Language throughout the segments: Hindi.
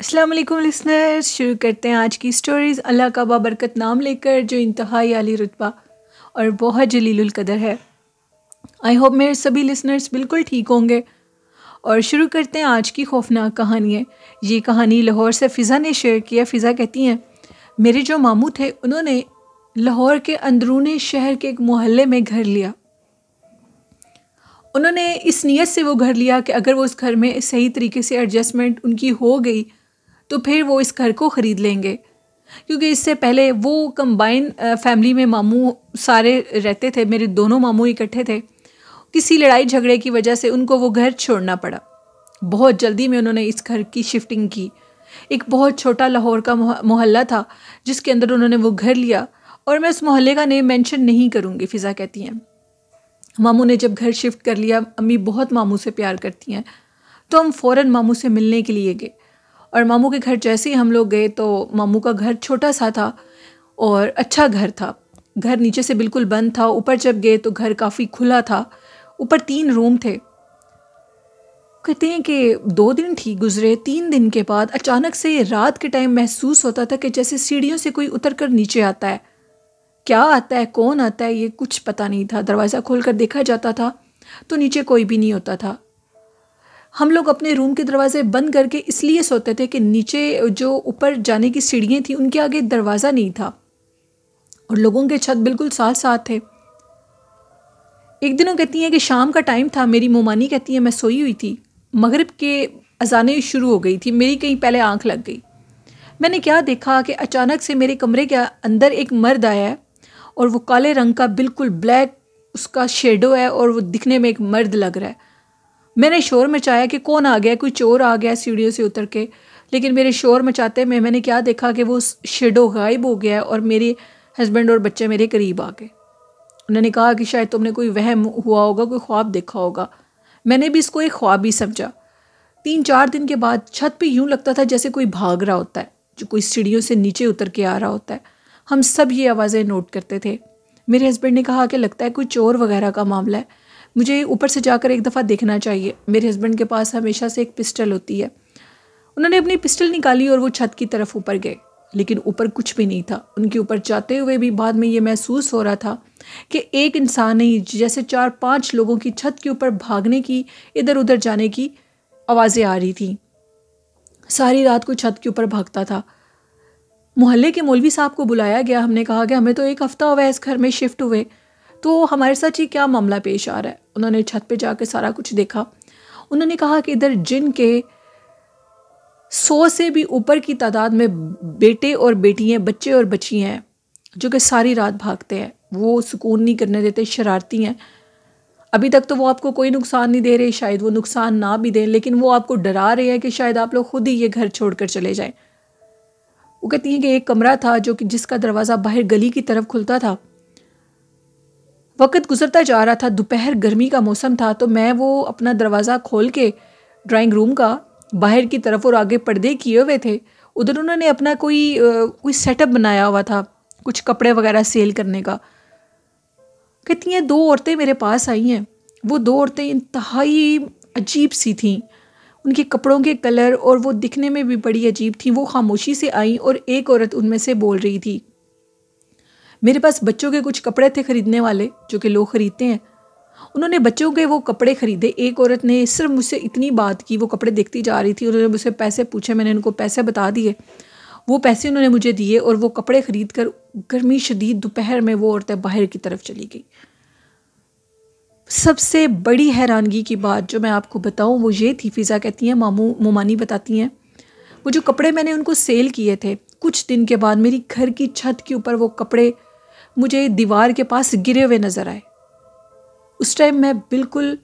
अस्सलाम वालेकुम लिसनर्स शुरू करते हैं आज की स्टोरीज़ अल्लाह का बाबरकत नाम लेकर जो इंतहाई आली रुतबा और बहुत जलील कदर है आई होप मेरे सभी लिसनर्स बिल्कुल ठीक होंगे और शुरू करते हैं आज की खौफनाक कहानियाँ ये कहानी लाहौर से फ़िज़ा ने शेयर किया फ़िज़ा कहती हैं मेरे जो मामू थे उन्होंने लाहौर के अंदरूनी शहर के एक मोहल्ले में घर लिया उन्होंने इस नीयत से वो घर लिया कि अगर वो उस घर में सही तरीके से एडजस्टमेंट उनकी हो गई तो फिर वो इस घर को ख़रीद लेंगे क्योंकि इससे पहले वो कंबाइन फैमिली में मामू सारे रहते थे मेरे दोनों मामू इकट्ठे थे किसी लड़ाई झगड़े की वजह से उनको वो घर छोड़ना पड़ा बहुत जल्दी में उन्होंने इस घर की शिफ्टिंग की एक बहुत छोटा लाहौर का मोहल्ला था जिसके अंदर उन्होंने वो घर लिया और मैं उस मोहल्ले का नेम मेंशन नहीं करूँगी फ़िज़ा कहती हैं मामू ने जब घर शिफ्ट कर लिया अम्मी बहुत मामू से प्यार करती हैं तो हम फ़ौर मामू से मिलने के लिए गए और मामू के घर जैसे ही हम लोग गए तो मामू का घर छोटा सा था और अच्छा घर था घर नीचे से बिल्कुल बंद था ऊपर जब गए तो घर काफ़ी खुला था ऊपर तीन रूम थे कहते हैं कि दो दिन ठीक गुजरे तीन दिन के बाद अचानक से रात के टाइम महसूस होता था कि जैसे सीढ़ियों से कोई उतर कर नीचे आता है क्या आता है कौन आता है ये कुछ पता नहीं था दरवाज़ा खोल कर देखा जाता था तो नीचे कोई भी नहीं होता था हम लोग अपने रूम के दरवाजे बंद करके इसलिए सोते थे कि नीचे जो ऊपर जाने की सीढ़ियाँ थी उनके आगे दरवाज़ा नहीं था और लोगों के छत बिल्कुल साथ साथ थे एक दिन वो कहती हैं कि शाम का टाइम था मेरी मोमानी कहती है मैं सोई हुई थी मगरब के अजाने शुरू हो गई थी मेरी कहीं पहले आंख लग गई मैंने क्या देखा कि अचानक से मेरे कमरे के अंदर एक मर्द आया है और वो काले रंग का बिल्कुल ब्लैक उसका शेडो है और वो दिखने में एक मर्द लग रहा है मैंने शोर मचाया कि कौन आ गया कोई चोर आ गया सीढ़ियों से उतर के लेकिन मेरे शोर मचाते में मैंने क्या देखा कि वो शेडो गायब हो गया और मेरे हस्बैंड और बच्चे मेरे करीब आ गए उन्होंने कहा कि शायद तुमने कोई वहम हुआ होगा कोई ख्वाब देखा होगा मैंने भी इसको एक ख्वाब ही समझा तीन चार दिन के बाद छत पे यूँ लगता था जैसे कोई भाग रहा होता है जो कोई सीढ़ियों से नीचे उतर के आ रहा होता है हम सब ये आवाज़ें नोट करते थे मेरे हस्बैंड ने कहा कि लगता है कोई चोर वगैरह का मामला है मुझे ऊपर से जाकर एक दफ़ा देखना चाहिए मेरे हस्बैंड के पास हमेशा से एक पिस्टल होती है उन्होंने अपनी पिस्टल निकाली और वो छत की तरफ ऊपर गए लेकिन ऊपर कुछ भी नहीं था उनके ऊपर जाते हुए भी बाद में ये महसूस हो रहा था कि एक इंसान नहीं जैसे चार पांच लोगों की छत के ऊपर भागने की इधर उधर जाने की आवाज़ें आ रही थी सारी रात को छत के ऊपर भागता था मोहल्ले के मौलवी साहब को बुलाया गया हमने कहा कि हमें तो एक हफ़्ता हुआ है इस घर में शिफ्ट हुए तो हमारे साथ ही क्या मामला पेश आ रहा है उन्होंने छत पे जाकर सारा कुछ देखा उन्होंने कहा कि इधर जिन के सौ से भी ऊपर की तादाद में बेटे और बेटियाँ बच्चे और बच्ची हैं जो कि सारी रात भागते हैं वो सुकून नहीं करने देते शरारती हैं अभी तक तो वो आपको कोई नुकसान नहीं दे रहे शायद वो नुकसान ना भी दें लेकिन वो आपको डरा रहे हैं कि शायद आप लोग खुद ही ये घर छोड़कर चले जाएं वो कहती हैं कि एक कमरा था जो कि जिसका दरवाज़ा बाहर गली की तरफ खुलता था वक्त गुजरता जा रहा था दोपहर गर्मी का मौसम था तो मैं वो अपना दरवाज़ा खोल के ड्राइंग रूम का बाहर की तरफ और आगे पर्दे किए हुए थे उधर उन्होंने अपना कोई कोई सेटअप बनाया हुआ था कुछ कपड़े वगैरह सेल करने का कहती हैं दो औरतें मेरे पास आई हैं वो दो औरतें इंतहाई अजीब सी थीं उनके कपड़ों के कलर और वो दिखने में भी बड़ी अजीब थी वो खामोशी से आई और एक औरत उनमें से बोल रही थी मेरे पास बच्चों के कुछ कपड़े थे खरीदने वाले जो कि लोग खरीदते हैं उन्होंने बच्चों के वो कपड़े खरीदे एक औरत ने सिर्फ मुझसे इतनी बात की वो कपड़े देखती जा रही थी उन्होंने मुझसे पैसे पूछे मैंने उनको पैसे बता दिए वो पैसे उन्होंने मुझे दिए और वो कपड़े खरीद कर गर्मी शदीद दोपहर में वो औरतें बाहर की तरफ चली गई सबसे बड़ी हैरानगी की बात जो मैं आपको बताऊं वो ये थी फ़िज़ा कहती हैं मामू मोमानी बताती हैं वो जो कपड़े मैंने उनको सेल किए थे कुछ दिन के बाद मेरी घर की छत के ऊपर वो कपड़े मुझे दीवार के पास गिरे हुए नज़र आए उस टाइम मैं बिल्कुल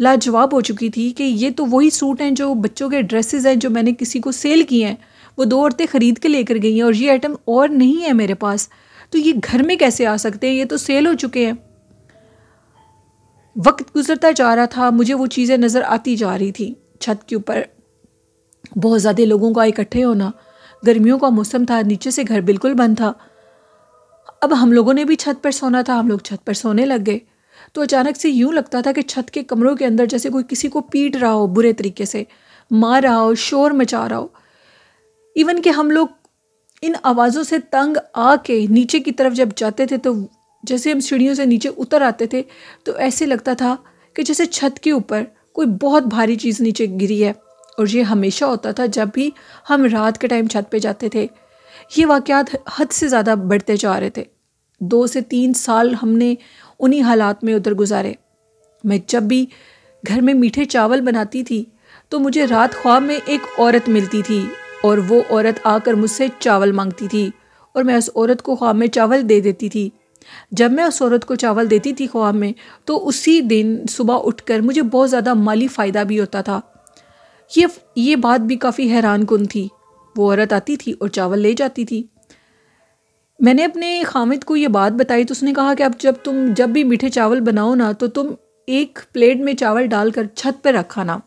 लाजवाब हो चुकी थी कि ये तो वही सूट हैं जो बच्चों के ड्रेसेस हैं जो मैंने किसी को सेल किए हैं वो दो औरतें ख़रीद के लेकर गई हैं और ये आइटम और नहीं है मेरे पास तो ये घर में कैसे आ सकते हैं ये तो सेल हो चुके हैं वक्त गुजरता जा रहा था मुझे वो चीज़ें नज़र आती जा रही थी छत के ऊपर बहुत ज़्यादा लोगों का इकट्ठे होना गर्मियों का मौसम था नीचे से घर बिल्कुल बंद था अब हम लोगों ने भी छत पर सोना था हम लोग छत पर सोने लग गए तो अचानक से यूँ लगता था कि छत के कमरों के अंदर जैसे कोई किसी को पीट रहा हो बुरे तरीके से मार रहा हो शोर मचा रहा हो इवन कि हम लोग इन आवाज़ों से तंग आके नीचे की तरफ जब जाते थे तो जैसे हम सीढ़ियों से नीचे उतर आते थे तो ऐसे लगता था कि जैसे छत के ऊपर कोई बहुत भारी चीज़ नीचे गिरी है और ये हमेशा होता था जब भी हम रात के टाइम छत पे जाते थे ये वाक़ात हद से ज़्यादा बढ़ते जा रहे थे दो से तीन साल हमने उन्हीं हालात में उधर गुजारे मैं जब भी घर में मीठे चावल बनाती थी तो मुझे रात ख्वाब में एक औरत मिलती थी और वो औरत आकर मुझसे चावल मांगती थी और मैं उस औरत को ख्वाब में चावल दे देती थी जब मैं उस औरत को चावल देती थी ख्वाब में तो उसी दिन सुबह उठकर मुझे बहुत ज़्यादा माली फ़ायदा भी होता था ये ये बात भी काफ़ी हैरान कन थी वो औरत आती थी और चावल ले जाती थी मैंने अपने खामिद को ये बात बताई तो उसने कहा कि अब जब तुम जब भी मीठे चावल बनाओ ना तो तुम एक प्लेट में चावल डालकर छत पर रखा ना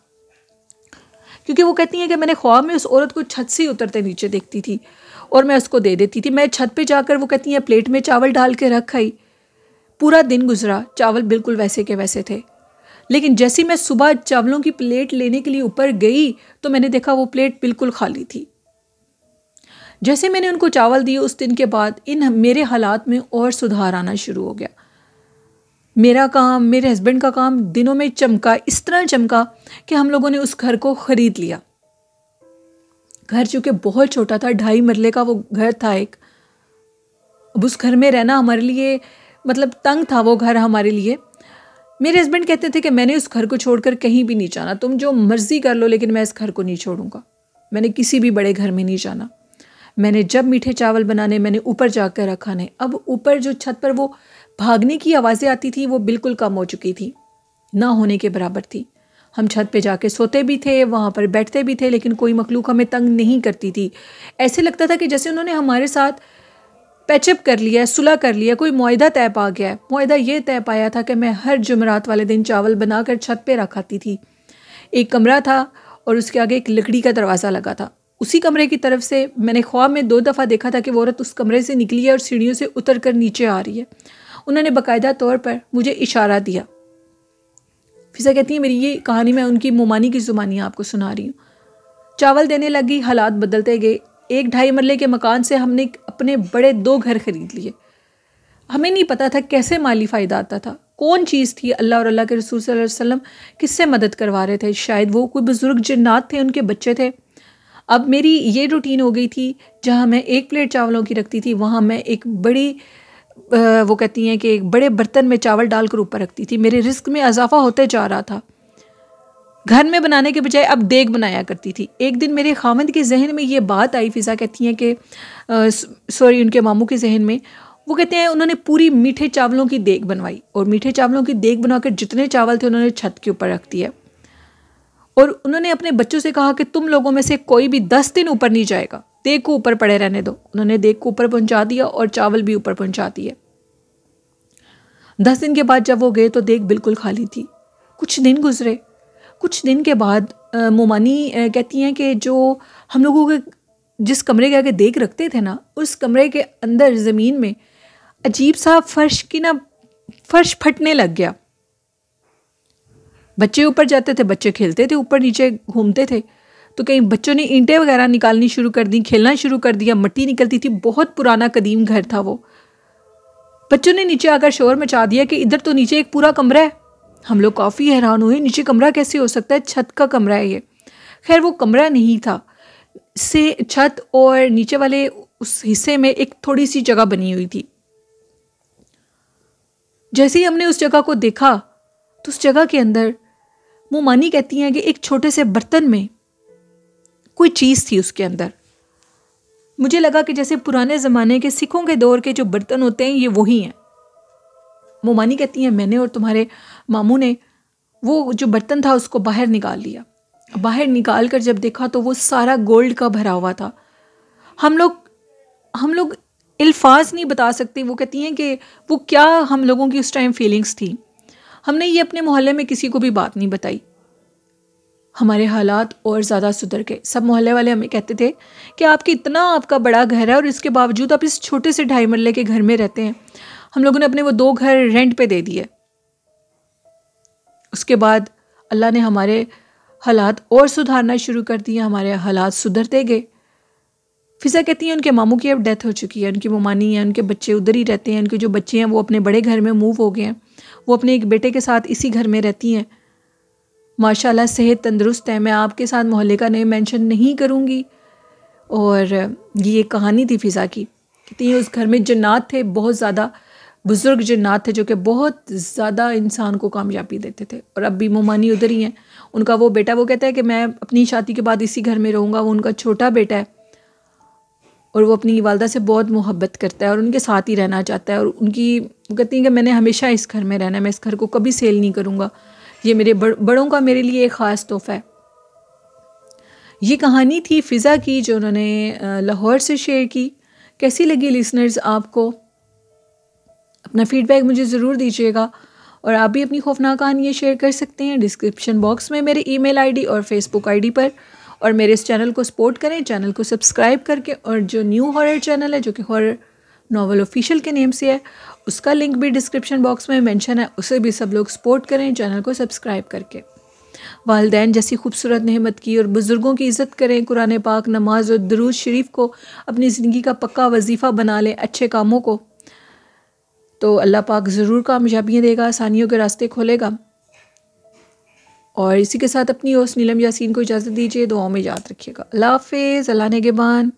क्योंकि वो कहती हैं कि मैंने ख्वाब में उस औरत को छत से उतरते नीचे देखती थी और मैं उसको दे देती थी मैं छत पे जाकर वो कहती हैं प्लेट में चावल डाल के रख आई पूरा दिन गुजरा चावल बिल्कुल वैसे के वैसे थे लेकिन जैसी मैं सुबह चावलों की प्लेट लेने के लिए ऊपर गई तो मैंने देखा वो प्लेट बिल्कुल खाली थी जैसे मैंने उनको चावल दिए उस दिन के बाद इन मेरे हालात में और सुधार आना शुरू हो गया मेरा काम मेरे हस्बैंड का काम दिनों में चमका इस तरह चमका कि हम लोगों ने उस घर को ख़रीद लिया घर चूँकि बहुत छोटा था ढाई मरले का वो घर था एक अब उस घर में रहना हमारे लिए मतलब तंग था वो घर हमारे लिए मेरे हस्बैंड कहते थे कि मैंने उस घर को छोड़कर कहीं भी नहीं जाना तुम जो मर्ज़ी कर लो लेकिन मैं इस घर को नहीं छोड़ूंगा मैंने किसी भी बड़े घर में नहीं जाना मैंने जब मीठे चावल बनाने मैंने ऊपर जाकर रखा नहीं अब ऊपर जो छत पर वो भागने की आवाज़ें आती थी वो बिल्कुल कम हो चुकी थी ना होने के बराबर थी हम छत पे जाके सोते भी थे वहाँ पर बैठते भी थे लेकिन कोई मखलूक हमें तंग नहीं करती थी ऐसे लगता था कि जैसे उन्होंने हमारे साथ पैचअप कर लिया सुलह कर लिया कोई मुआदा तय पा गया है ये तय पाया था कि मैं हर जुमरात वाले दिन चावल बनाकर छत पर रखाती थी एक कमरा था और उसके आगे एक लकड़ी का दरवाज़ा लगा था उसी कमरे की तरफ से मैंने ख्वाब में दो दफ़ा देखा था कि वो औरत उस कमरे से निकली है और सीढ़ियों से उतर कर नीचे आ रही है उन्होंने बाकायदा तौर पर मुझे इशारा दिया फिजा कहती है मेरी ये कहानी मैं उनकी मुमानी की ज़ुबानी आपको सुना रही हूँ चावल देने लगी हालात बदलते गए एक ढाई मरले के मकान से हमने अपने बड़े दो घर खरीद लिए हमें नहीं पता था कैसे माली फ़ायदा आता था कौन चीज़ थी अल्लाह और अल्लाह के रसूल वसल्लम किससे मदद करवा रहे थे शायद वो कोई बुज़ुर्ग जन्नात थे उनके बच्चे थे अब मेरी ये रूटीन हो गई थी जहाँ मैं एक प्लेट चावलों की रखती थी वहाँ मैं एक बड़ी वो कहती हैं कि एक बड़े बर्तन में चावल डालकर ऊपर रखती थी मेरे रिस्क में इजाफा होते जा रहा था घर में बनाने के बजाय अब देग बनाया करती थी एक दिन मेरे खामद के जहन में ये बात आई फिज़ा कहती हैं कि सॉरी उनके मामू के जहन में वो कहते हैं उन्होंने पूरी मीठे चावलों की देग बनवाई और मीठे चावलों की देग बनाकर जितने चावल थे उन्होंने छत के ऊपर रख दिया और उन्होंने अपने बच्चों से कहा कि तुम लोगों में से कोई भी दस दिन ऊपर नहीं जाएगा देग को ऊपर पड़े रहने दो उन्होंने देग को ऊपर पहुंचा दिया और चावल भी ऊपर पहुंचा दिए दस दिन के बाद जब वो गए तो देख बिल्कुल खाली थी कुछ दिन गुजरे कुछ दिन के बाद मोमानी कहती हैं कि जो हम लोगों के जिस कमरे के आगे देख रखते थे ना उस कमरे के अंदर ज़मीन में अजीब सा फर्श की ना फर्श फटने लग गया बच्चे ऊपर जाते थे बच्चे खेलते थे ऊपर नीचे घूमते थे तो कहीं बच्चों ने ईंटें वगैरह निकालनी शुरू कर दी खेलना शुरू कर दिया मट्टी निकलती थी बहुत पुराना कदीम घर था वो बच्चों ने नीचे आकर शोर मचा दिया कि इधर तो नीचे एक पूरा कमरा है हम लोग काफ़ी हैरान हुए नीचे कमरा कैसे हो सकता है छत का कमरा है ये खैर वो कमरा नहीं था से छत और नीचे वाले उस हिस्से में एक थोड़ी सी जगह बनी हुई थी जैसे ही हमने उस जगह को देखा तो उस जगह के अंदर मानी कहती हैं कि एक छोटे से बर्तन में कोई चीज़ थी उसके अंदर मुझे लगा कि जैसे पुराने ज़माने के सिखों के दौर के जो बर्तन होते हैं ये वही हैं मानी कहती हैं मैंने और तुम्हारे मामू ने वो जो बर्तन था उसको बाहर निकाल लिया बाहर निकाल कर जब देखा तो वो सारा गोल्ड का भरा हुआ था हम लोग हम लोग अल्फाज नहीं बता सकते वो कहती हैं कि वो क्या हम लोगों की उस टाइम फीलिंग्स थी हमने ये अपने मोहल्ले में किसी को भी बात नहीं बताई हमारे हालात और ज़्यादा सुधर गए सब मोहल्ले वाले हमें कहते थे कि आपके इतना आपका बड़ा घर है और इसके बावजूद आप इस छोटे से ढाई मरले के घर में रहते हैं हम लोगों ने अपने वो दो घर रेंट पे दे दिए उसके बाद अल्लाह ने हमारे हालात और सुधारना शुरू कर दिए हमारे हालात सुधरते गए फिजा कहती हैं उनके मामू की अब डेथ हो चुकी है उनकी मोमानी है उनके बच्चे उधर ही रहते हैं उनके जो बच्चे हैं वो अपने बड़े घर में मूव हो गए हैं वो अपने एक बेटे के साथ इसी घर में रहती हैं माशाल्लाह सेहत तंदुरुस्त है मैं आपके साथ मोहल्ले का नेम मेंशन नहीं करूँगी और ये एक कहानी थी फ़िज़ा की कितनी उस घर में जन्नात थे बहुत ज़्यादा बुज़ुर्ग जन्नात थे जो कि बहुत ज़्यादा इंसान को कामयाबी देते थे और अब भी मोमानी उधर ही हैं उनका वो बेटा वो कहता है कि मैं अपनी शादी के बाद इसी घर में रहूँगा वो उनका छोटा बेटा है और वो अपनी वालदा से बहुत मोहब्बत करता है और उनके साथ ही रहना चाहता है और उनकी वो कहती हैं कि मैंने हमेशा इस घर में रहना है मैं इस घर को कभी सेल नहीं करूँगा ये मेरे बड़, बड़ों का मेरे लिए एक ख़ास तोहफ़ा है ये कहानी थी फ़िज़ा की जो उन्होंने लाहौर से शेयर की कैसी लगी लिसनर्स आपको अपना फ़ीडबैक मुझे ज़रूर दीजिएगा और आप भी अपनी खौफनाक कहानियाँ शेयर कर सकते हैं डिस्क्रिप्शन बॉक्स में मेरे ईमेल आईडी और फेसबुक आईडी पर और मेरे इस चैनल को सपोर्ट करें चैनल को सब्सक्राइब करके और जो न्यू हॉरर चैनल है जो कि हॉरर नावल ऑफिशियल के नेम से है उसका लिंक भी डिस्क्रिप्शन बॉक्स में मेंशन है उसे भी सब लोग सपोर्ट करें चैनल को सब्सक्राइब करके वालदेन जैसी खूबसूरत नहमत की और बुज़ुर्गों की इज़्ज़त करें कुरान पाक नमाज और दरूज शरीफ को अपनी ज़िंदगी का पक्का वजीफ़ा बना लें अच्छे कामों को तो अल्लाह पाक ज़रूर कामयाबियाँ देगा आसानियों के रास्ते खोलेगा और इसी के साथ अपनी उस नीलम यासीन को इजाज़त दीजिए दुआओं में याद रखिएगा अल्लाह हाफिज़ अल्लाह नेगेबान